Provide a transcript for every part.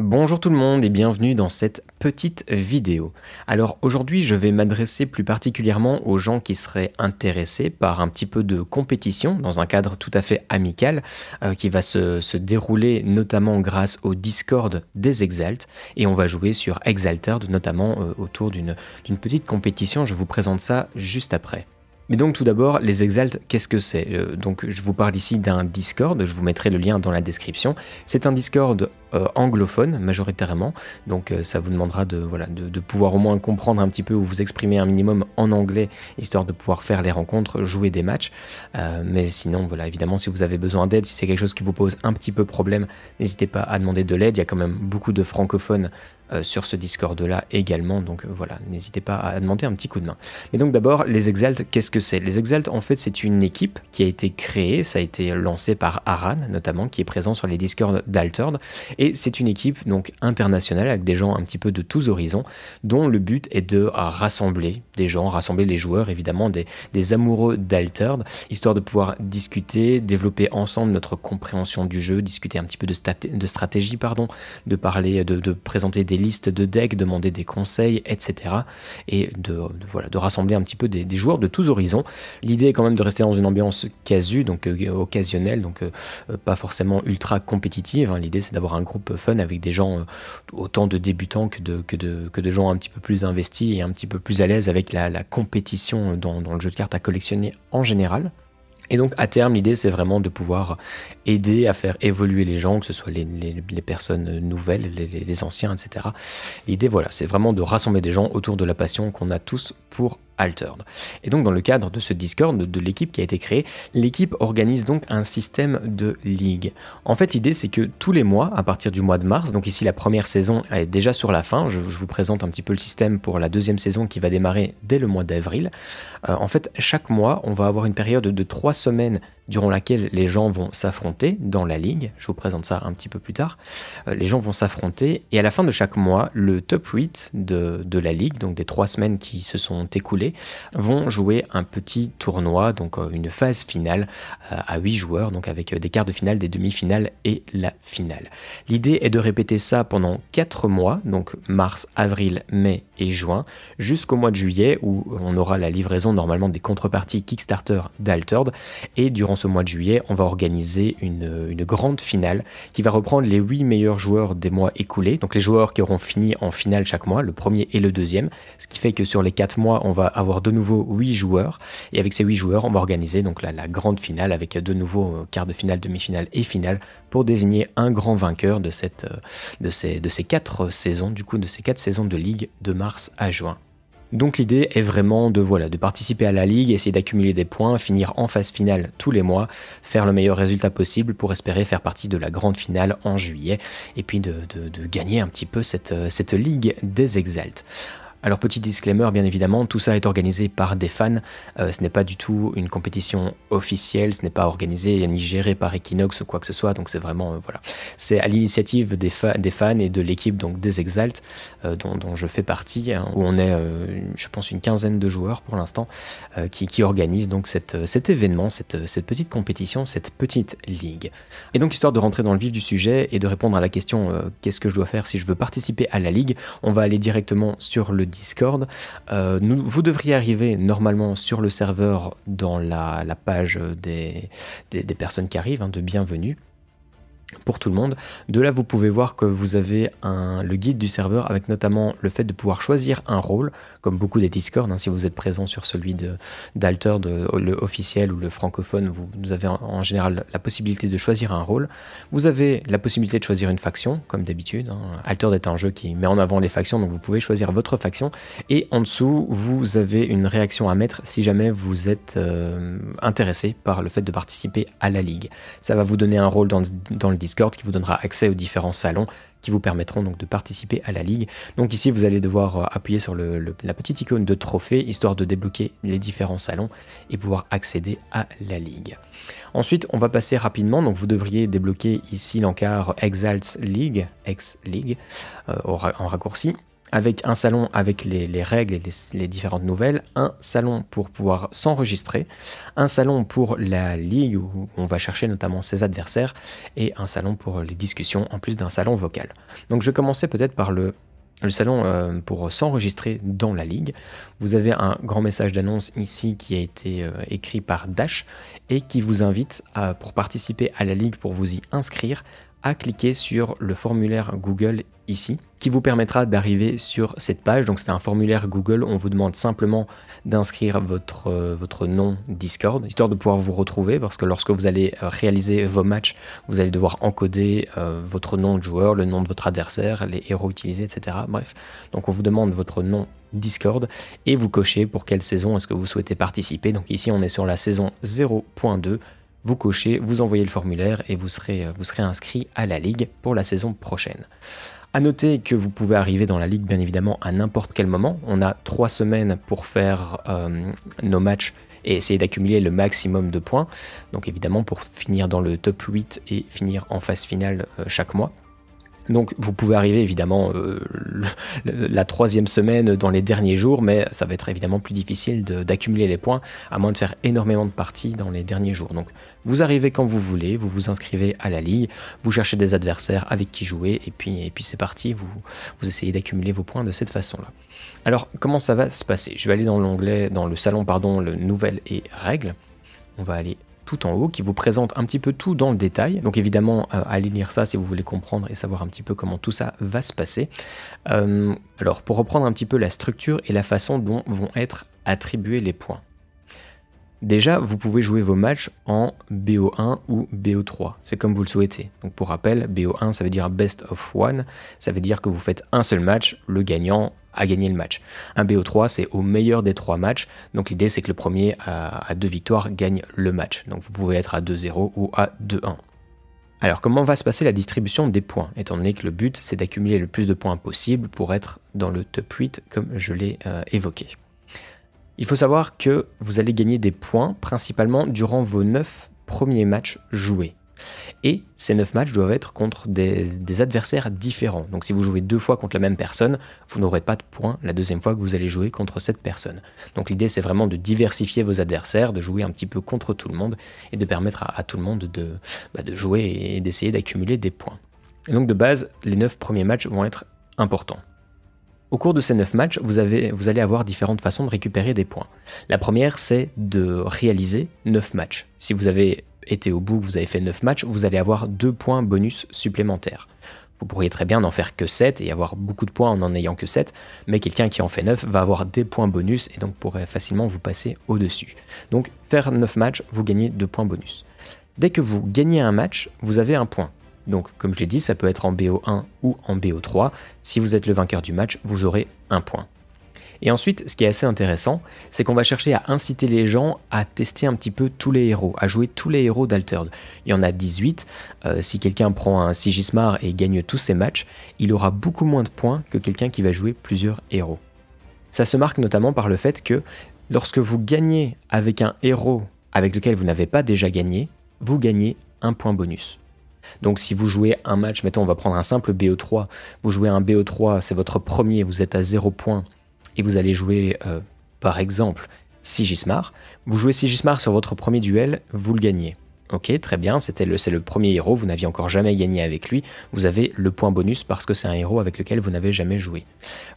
Bonjour tout le monde et bienvenue dans cette petite vidéo. Alors aujourd'hui je vais m'adresser plus particulièrement aux gens qui seraient intéressés par un petit peu de compétition dans un cadre tout à fait amical euh, qui va se, dérouler notamment grâce au Discord des Exalt et on va jouer sur Exalted notamment euh, autour d'une petite compétition, je vous présente ça juste après. Mais donc tout d'abord, les exaltes, qu'est-ce que c'est euh, Donc je vous parle ici d'un Discord, je vous mettrai le lien dans la description. C'est un Discord euh, anglophone majoritairement, donc euh, ça vous demandera de, voilà, de, pouvoir au moins comprendre un petit peu ou vous exprimer un minimum en anglais, histoire de pouvoir faire les rencontres, jouer des matchs. mais sinon, voilà, évidemment, si vous avez besoin d'aide, si c'est quelque chose qui vous pose un petit peu problème, n'hésitez pas à demander de l'aide. Il y a quand même beaucoup de francophones euh, sur ce Discord-là également. Donc euh, voilà, n'hésitez pas à demander un petit coup de main. Mais donc d'abord, les Exalt, qu'est-ce que c'est Les Exalt, en fait, c'est une équipe qui a été créée, ça a été lancé par Aran notamment, qui est présent sur les Discord d'Altered. Et c'est une équipe donc internationale avec des gens un petit peu de tous horizons, dont le but est de rassembler des gens, rassembler les joueurs, évidemment, des, amoureux d'Altered, histoire de pouvoir discuter, développer ensemble notre compréhension du jeu, discuter un petit peu de, de stratégie, pardon, de parler, de présenter des listes de decks, demander des conseils, etc. Et de, voilà, de rassembler un petit peu des, joueurs de tous horizons. L'idée est quand même de rester dans une ambiance casu, donc euh, occasionnelle, donc euh, euh, pas forcément ultra compétitive. Hein. L'idée c'est d'avoir un groupe fun avec des gens autant de débutants que de, que, de, gens un petit peu plus investis et un petit peu plus à l'aise avec la, compétition dans le jeu de cartes à collectionner en général. Et donc à terme, l'idée c'est vraiment de pouvoir aider à faire évoluer les gens, que ce soit les, personnes nouvelles, les, les anciens, etc. L'idée, voilà, c'est vraiment de rassembler des gens autour de la passion qu'on a tous pour et donc dans le cadre de ce Discord, de l'équipe qui a été créée, l'équipe organise donc un système de ligue. En fait l'idée c'est que tous les mois, à partir du mois de mars, donc ici la première saison est déjà sur la fin, je, vous présente un petit peu le système pour la deuxième saison qui va démarrer dès le mois d'avril, euh, en fait chaque mois on va avoir une période de trois semaines durant laquelle les gens vont s'affronter dans la ligue. Je vous présente ça un petit peu plus tard. Euh, les gens vont s'affronter et à la fin de chaque mois, le top 8 de, la ligue, donc des trois semaines qui se sont écoulées, vont jouer un petit tournoi, donc euh, une phase finale euh, à 8 joueurs, donc avec des quarts de finale, des demi-finales et la finale. L'idée est de répéter ça pendant 4 mois, donc mars, avril, mai et juin, jusqu'au mois de juillet où on aura la livraison normalement des contreparties Kickstarter d'Altered et durant au mois de juillet, on va organiser une, grande finale qui va reprendre les 8 meilleurs joueurs des mois écoulés, donc les joueurs qui auront fini en finale chaque mois, le premier et le deuxième, ce qui fait que sur les 4 mois, on va avoir de nouveau 8 joueurs, et avec ces 8 joueurs, on va organiser donc la, grande finale avec de nouveaux euh, quart de finale, demi-finale et finale pour désigner un grand vainqueur de, euh, ces, de saisons, du coup de ces 4 saisons de ligue de mars à juin. Donc l'idée est vraiment de voilà de participer à la ligue, essayer d'accumuler des points, finir en phase finale tous les mois, faire le meilleur résultat possible pour espérer faire partie de la grande finale en juillet et puis de, de, gagner un petit peu cette, euh, cette ligue des exaltes. Alors petit disclaimer, bien évidemment, tout ça est organisé par des fans, euh, ce n'est pas du tout une compétition officielle, ce n'est pas organisé ni géré par Equinox ou quoi que ce soit, donc c'est vraiment, euh, voilà, c'est à l'initiative des, fans et de l'équipe donc des Exalt, euh, dont, je fais partie, hein, où on est, je pense, une quinzaine de joueurs pour l'instant, qui, organisent donc cet événement, cette petite compétition, cette petite ligue. Et donc histoire de rentrer dans le vif du sujet et de répondre à la question qu'est-ce que je dois faire si je veux participer à la ligue, on va aller directement sur le Discord. Euh, vous devriez arriver normalement sur le serveur dans la, page des, des, personnes qui arrivent, hein, de bienvenue pour tout le monde. De là, vous pouvez voir que vous avez le guide du serveur avec notamment le fait de pouvoir choisir un rôle, comme beaucoup des Discord, hein, si vous êtes présent sur celui d'Alter, le officiel ou le francophone, vous, avez en, général la possibilité de choisir un rôle. Vous avez la possibilité de choisir une faction, comme d'habitude. Hein. Alter est un jeu qui met en avant les factions, donc vous pouvez choisir votre faction. Et en dessous, vous avez une réaction à mettre si jamais vous êtes euh, intéressé par le fait de participer à la ligue. Ça va vous donner un rôle dans le Discord qui vous donnera accès aux différents salons qui vous permettront donc de participer à la ligue. Donc ici vous allez devoir euh, appuyer sur la petite icône de trophée histoire de débloquer les différents salons et pouvoir accéder à la ligue. Ensuite on va passer rapidement, donc vous devriez débloquer ici l'encart Exalt League, Ex League euh, en raccourci avec un salon avec les, règles et les, différentes nouvelles, un salon pour pouvoir s'enregistrer, un salon pour la ligue où on va chercher notamment ses adversaires et un salon pour les discussions en plus d'un salon vocal. Donc je vais commencer peut-être par le, salon euh, pour s'enregistrer dans la ligue. Vous avez un grand message d'annonce ici qui a été euh, écrit par Dash et qui vous invite pour participer à la ligue, pour vous y inscrire, à cliquer sur le formulaire Google ici qui vous permettra d'arriver sur cette page. Donc c'est un formulaire Google, on vous demande simplement d'inscrire votre, euh, votre nom Discord, histoire de pouvoir vous retrouver, parce que lorsque vous allez euh, réaliser vos matchs, vous allez devoir encoder euh, votre nom de joueur, le nom de votre adversaire, les héros utilisés, etc. Bref, donc on vous demande votre nom Discord et vous cochez pour quelle saison est-ce que vous souhaitez participer. Donc ici on est sur la saison 0.2 vous cochez, vous envoyez le formulaire et euh, vous serez, inscrit à la ligue pour la saison prochaine. À noter que vous pouvez arriver dans la ligue bien évidemment à n'importe quel moment. On a trois semaines pour faire euh, nos matchs et essayer d'accumuler le maximum de points. Donc évidemment pour finir dans le top 8 et finir en phase finale euh, chaque mois. Donc vous pouvez arriver évidemment euh, la troisième semaine dans les derniers jours, mais ça va être évidemment plus difficile d'accumuler les points, à moins de faire énormément de parties dans les derniers jours. Donc vous arrivez quand vous voulez, vous vous inscrivez à la ligue, vous cherchez des adversaires avec qui jouer, et puis, et puis c'est parti, vous, vous essayez d'accumuler vos points de cette façon-là. Alors comment ça va se passer Je vais aller dans l'onglet, dans le salon, pardon, le nouvel et règles. On va aller tout en haut qui vous présente un petit peu tout dans le détail. Donc évidemment, à allez lire ça si vous voulez comprendre et savoir un petit peu comment tout ça va se passer. Euh, alors pour reprendre un petit peu la structure et la façon dont vont être attribués les points. Déjà, vous pouvez jouer vos matchs en BO1 ou BO3, c'est comme vous le souhaitez. Donc pour rappel, BO1 ça veut dire best of one, ça veut dire que vous faites un seul match, le gagnant gagner le match. Un BO3, c'est au meilleur des trois matchs. Donc l'idée, c'est que le premier à, deux victoires gagne le match. Donc vous pouvez être à 2-0 ou à 2-1. Alors comment va se passer la distribution des points, étant donné que le but c'est d'accumuler le plus de points possible pour être dans le top 8 comme je l'ai euh, évoqué. Il faut savoir que vous allez gagner des points principalement durant vos 9 premiers matchs joués. Et ces 9 matchs doivent être contre des, adversaires différents. Donc si vous jouez deux fois contre la même personne, vous n'aurez pas de points la deuxième fois que vous allez jouer contre cette personne. Donc l'idée c'est vraiment de diversifier vos adversaires, de jouer un petit peu contre tout le monde et de permettre à, tout le monde de, bah, jouer et d'essayer d'accumuler des points. donc de base, les 9 premiers matchs vont être importants. Au cours de ces 9 matchs, vous, avez, vous, allez avoir différentes façons de récupérer des points. La première, c'est de réaliser 9 matchs. Si vous avez été au bout, vous avez fait 9 matchs, vous allez avoir 2 points bonus supplémentaires. Vous pourriez très bien n'en faire que 7 et avoir beaucoup de points en n'en ayant que 7, mais quelqu'un qui en fait 9 va avoir des points bonus et donc pourrait facilement vous passer au-dessus. Donc faire 9 matchs, vous gagnez 2 points bonus. Dès que vous gagnez un match, vous avez un point. Donc comme je l'ai dit, ça peut être en BO1 ou en BO3. Si vous êtes le vainqueur du match, vous aurez un point. Et ensuite, ce qui est assez intéressant, c'est qu'on va chercher à inciter les gens à tester un petit peu tous les héros, à jouer tous les héros d'Altered. Il y en a 18. Euh, si quelqu'un prend un Sigismar et gagne tous ses matchs, il aura beaucoup moins de points que quelqu'un qui va jouer plusieurs héros. Ça se marque notamment par le fait que lorsque vous gagnez avec un héros avec lequel vous n'avez pas déjà gagné, vous gagnez un point bonus. Donc si vous jouez un match, mettons on va prendre un simple BO3, vous jouez un BO3, c'est votre premier, vous êtes à 0 points, et vous allez jouer, euh, par exemple, Sigismar. Vous jouez Sigismar sur votre premier duel, vous le gagnez. Ok, très bien, le, c'est le premier héros, vous n'aviez encore jamais gagné avec lui, vous avez le point bonus parce que c'est un héros avec lequel vous n'avez jamais joué.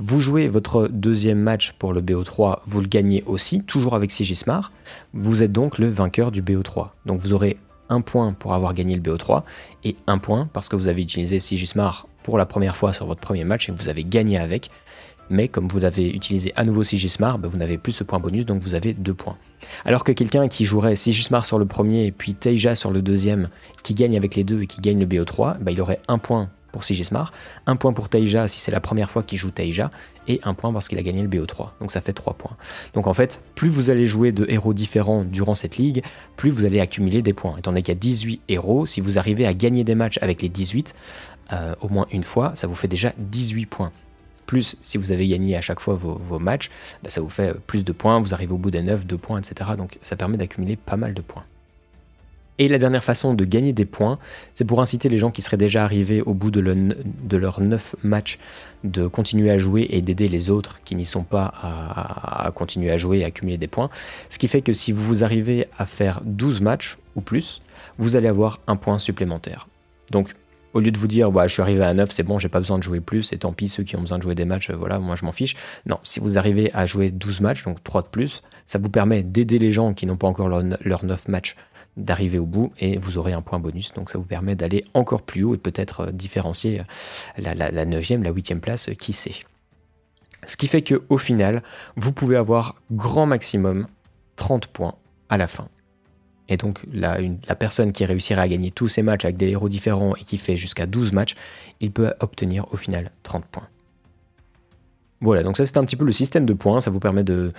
Vous jouez votre deuxième match pour le BO3, vous le gagnez aussi, toujours avec Sigismar, vous êtes donc le vainqueur du BO3. Donc vous aurez un point pour avoir gagné le BO3 et un point parce que vous avez utilisé Sigismar pour la première fois sur votre premier match et que vous avez gagné avec, mais comme vous avez utilisé à nouveau Sigismar, bah, vous n'avez plus ce point bonus, donc vous avez deux points. Alors que quelqu'un qui jouerait Sigismar sur le premier, et puis Teija sur le deuxième, qui gagne avec les deux et qui gagne le BO3, bah, il aurait un point pour Sigismar, un point pour Teija si c'est la première fois qu'il joue Teija, et un point parce qu'il a gagné le BO3, donc ça fait 3 points. Donc en fait, plus vous allez jouer de héros différents durant cette ligue, plus vous allez accumuler des points. Étant donné qu'il y a 18 héros, si vous arrivez à gagner des matchs avec les 18, euh, au moins une fois, ça vous fait déjà 18 points plus si vous avez gagné à chaque fois vos, matchs, bah, ça vous fait euh, plus de points, vous arrivez au bout des 9, 2 points, etc. Donc ça permet d'accumuler pas mal de points. Et la dernière façon de gagner des points, c'est pour inciter les gens qui seraient déjà arrivés au bout de, de leurs 9 matchs de continuer à jouer et d'aider les autres qui n'y sont pas à, continuer à jouer et à accumuler des points. Ce qui fait que si vous arrivez à faire 12 matchs ou plus, vous allez avoir un point supplémentaire. Donc au lieu de vous dire, bah, je suis arrivé à 9, c'est bon, j'ai pas besoin de jouer plus, et tant pis, ceux qui ont besoin de jouer des matchs, euh, voilà, moi je m'en fiche. Non, si vous arrivez à jouer 12 matchs, donc 3 de plus, ça vous permet d'aider les gens qui n'ont pas encore leurs leur 9 matchs d'arriver au bout, et vous aurez un point bonus, donc ça vous permet d'aller encore plus haut et peut-être euh, différencier euh, la, la 9e, la 8e place, qui sait. Ce qui fait que au final, vous pouvez avoir grand maximum 30 points à la fin et donc, la, personne qui réussira à gagner tous ses matchs avec des héros différents et qui fait jusqu'à 12 matchs, il peut obtenir au final 30 points. Voilà, donc ça c'est un petit peu le système de points, ça vous permet de,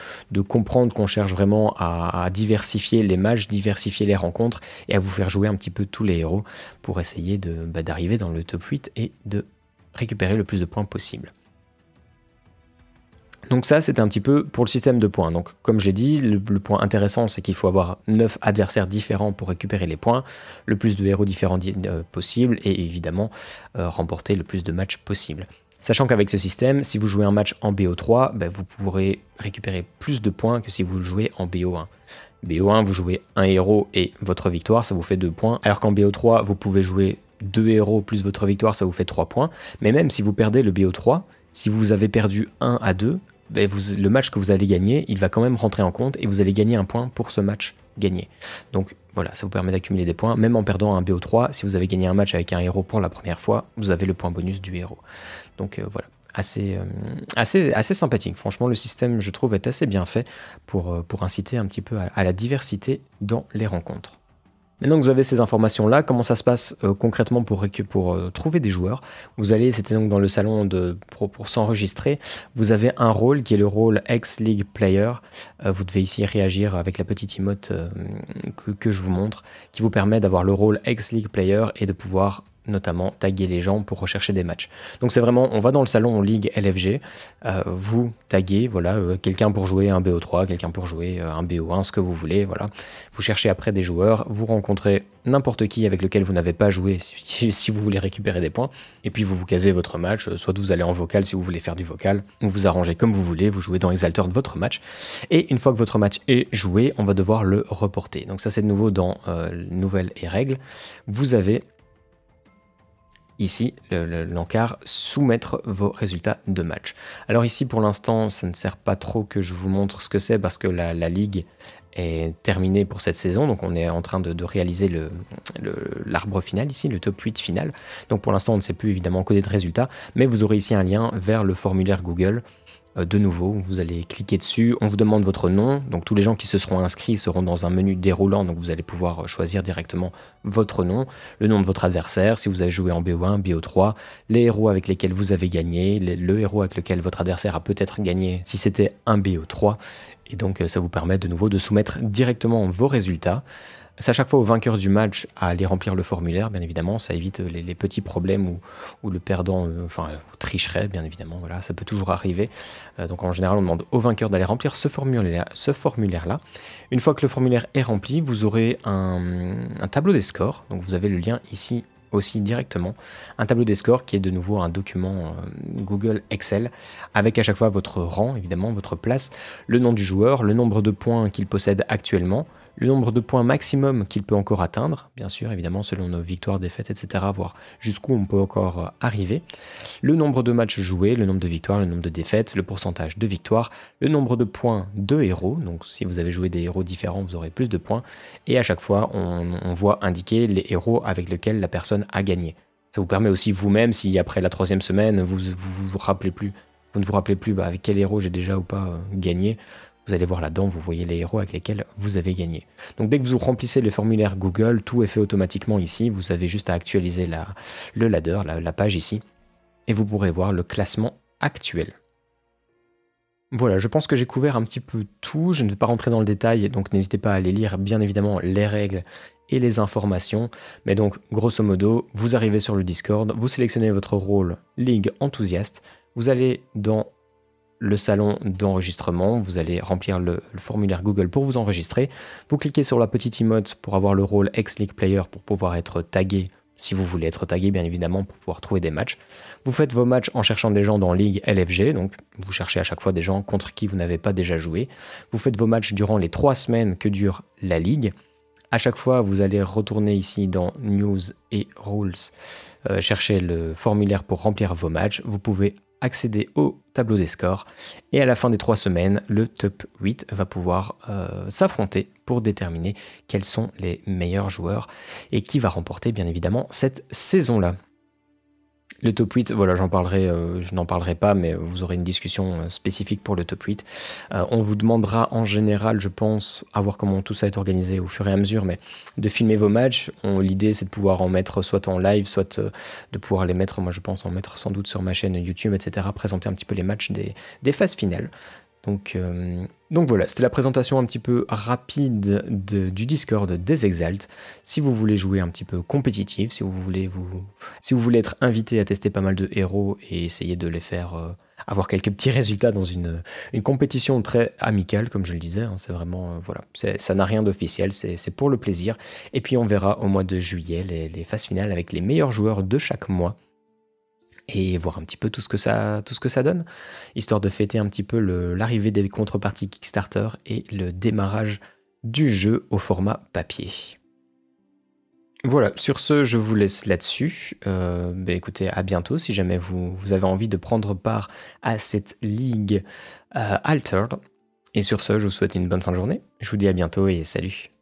comprendre qu'on cherche vraiment à, diversifier les matchs, diversifier les rencontres et à vous faire jouer un petit peu tous les héros pour essayer bah, d'arriver dans le top 8 et de récupérer le plus de points possible. Donc ça, c'est un petit peu pour le système de points. Donc comme j'ai dit, le, point intéressant, c'est qu'il faut avoir 9 adversaires différents pour récupérer les points, le plus de héros différents euh, possibles, possible, et évidemment euh, remporter le plus de matchs possible. Sachant qu'avec ce système, si vous jouez un match en BO3, ben, vous pourrez récupérer plus de points que si vous le jouez en BO1. BO1, vous jouez un héros et votre victoire, ça vous fait 2 points, alors qu'en BO3, vous pouvez jouer 2 héros plus votre victoire, ça vous fait 3 points. Mais même si vous perdez le BO3, si vous avez perdu 1 à 2, ben, le match que vous allez gagner, il va quand même rentrer en compte et vous allez gagner un point pour ce match gagné. Donc voilà, ça vous permet d'accumuler des points. Même en perdant un BO3, si vous avez gagné un match avec un héros pour la première fois, vous avez le point bonus du héros. Donc euh, voilà. Assez, euh, assez, assez sympathique. Franchement, le système, je trouve, est assez bien fait pour, euh, pour inciter un petit peu à la diversité dans les rencontres. Maintenant que vous avez ces informations-là, comment ça se passe euh, concrètement pour, euh, trouver des joueurs Vous allez, c'était donc dans le salon de, pour, s'enregistrer, vous avez un rôle qui est le rôle ex-league player. Euh, vous devez ici réagir avec la petite emote que, que, je vous montre, qui vous permet d'avoir le rôle ex-league player et de pouvoir notamment taguer les gens pour rechercher des matchs. Donc c'est vraiment, on va dans le salon, on ligue LFG, euh, vous taguez, voilà, euh, quelqu'un pour jouer un BO3, quelqu'un pour jouer euh, un BO1, ce que vous voulez, voilà. Vous cherchez après des joueurs, vous rencontrez n'importe qui avec lequel vous n'avez pas joué si, vous voulez récupérer des points, et puis vous vous casez votre match, soit vous allez en vocal si vous voulez faire du vocal, ou vous arrangez comme vous voulez, vous jouez dans Exalter de votre match, et une fois que votre match est joué, on va devoir le reporter. Donc ça c'est de nouveau dans Nouvelles et Règles, vous avez ici l'encart soumettre vos résultats de match. Alors ici pour l'instant ça ne sert pas trop que je vous montre ce que c'est parce que la, ligue est terminée pour cette saison donc on est en train de, réaliser l'arbre le, l'arbre final ici, le top 8 final. Donc pour l'instant on ne sait plus évidemment coder de résultats mais vous aurez ici un lien vers le formulaire Google euh, de nouveau, vous allez cliquer dessus, on vous demande votre nom, donc tous les gens qui se seront inscrits seront dans un menu déroulant, donc vous allez pouvoir euh, choisir directement votre nom, le nom de votre adversaire, si vous avez joué en BO1, BO3, les héros avec lesquels vous avez gagné, le héros avec lequel votre adversaire a peut-être gagné si c'était un BO3, et donc euh, ça vous permet de nouveau de soumettre directement vos résultats. C'est à chaque fois au vainqueur du match à aller remplir le formulaire, bien évidemment. Ça évite les, petits problèmes où, le perdant euh, enfin, tricherait, bien évidemment. Voilà, ça peut toujours arriver. Euh, donc en général, on demande au vainqueur d'aller remplir ce formulaire-là. Ce formulaire Une fois que le formulaire est rempli, vous aurez un, un tableau des scores. Donc vous avez le lien ici aussi directement un tableau des scores qui est de nouveau un document euh, Google Excel avec à chaque fois votre rang, évidemment, votre place, le nom du joueur, le nombre de points qu'il possède actuellement, le nombre de points maximum qu'il peut encore atteindre, bien sûr, évidemment, selon nos victoires, défaites, etc., voir jusqu'où on peut encore euh, arriver, le nombre de matchs joués, le nombre de victoires, le nombre de défaites, le pourcentage de victoires, le nombre de points de héros, donc si vous avez joué des héros différents, vous aurez plus de points, et à chaque fois, on, voit indiquer les héros avec lesquels la personne a gagné. Ça vous permet aussi vous-même, si après la troisième semaine, vous vous, rappelez plus, vous ne vous rappelez plus bah, avec quel héros j'ai déjà ou pas euh, gagné, vous allez voir là-dedans, vous voyez les héros avec lesquels vous avez gagné. Donc dès que vous remplissez le formulaire Google, tout est fait automatiquement ici. Vous avez juste à actualiser le ladder, la, la page ici, et vous pourrez voir le classement actuel. Voilà, je pense que j'ai couvert un petit peu tout, je ne vais pas rentrer dans le détail, donc n'hésitez pas à aller lire bien évidemment les règles et les informations. Mais donc, grosso modo, vous arrivez sur le Discord, vous sélectionnez votre rôle Ligue enthousiaste, vous allez dans le salon d'enregistrement. Vous allez remplir le, formulaire Google pour vous enregistrer. Vous cliquez sur la petite emote pour avoir le rôle ex-league player pour pouvoir être tagué. Si vous voulez être tagué, bien évidemment, pour pouvoir trouver des matchs. Vous faites vos matchs en cherchant des gens dans Ligue LFG, donc vous cherchez à chaque fois des gens contre qui vous n'avez pas déjà joué. Vous faites vos matchs durant les trois semaines que dure la Ligue. À chaque fois, vous allez retourner ici dans News et Rules, euh, chercher le formulaire pour remplir vos matchs. Vous pouvez accéder au tableau des scores. Et à la fin des trois semaines, le top 8 va pouvoir euh, s'affronter pour déterminer quels sont les meilleurs joueurs et qui va remporter bien évidemment cette saison-là. Le top 8, voilà, j'en parlerai, euh, je n'en parlerai pas, mais vous aurez une discussion euh, spécifique pour le top 8. Euh, on vous demandera en général, je pense, à voir comment tout ça est organisé au fur et à mesure, mais de filmer vos matchs. L'idée, c'est de pouvoir en mettre soit en live, soit de pouvoir les mettre, moi je pense, en mettre sans doute sur ma chaîne YouTube, etc., présenter un petit peu les matchs des, des phases finales. Donc, donc voilà, c'était la présentation un petit peu rapide du Discord des Exalt. Si vous voulez jouer un petit peu compétitif, si vous voulez vous, si vous voulez être invité à tester pas mal de héros et essayer de les faire euh, avoir quelques petits résultats dans une, une, compétition très amicale, comme je le disais, hein, c'est vraiment euh, voilà, ça n'a rien d'officiel, c'est pour le plaisir. Et puis on verra au mois de juillet les phases finales avec les meilleurs joueurs de chaque mois et voir un petit peu tout ce que ça, tout ce que ça donne, histoire de fêter un petit peu l'arrivée des contreparties Kickstarter et le démarrage du jeu au format papier. Voilà, sur ce, je vous laisse là-dessus. Euh, ben, écoutez, à bientôt si jamais vous, avez envie de prendre part à cette ligue euh, Altered. Et sur ce, je vous souhaite une bonne fin de journée. Je vous dis à bientôt et salut.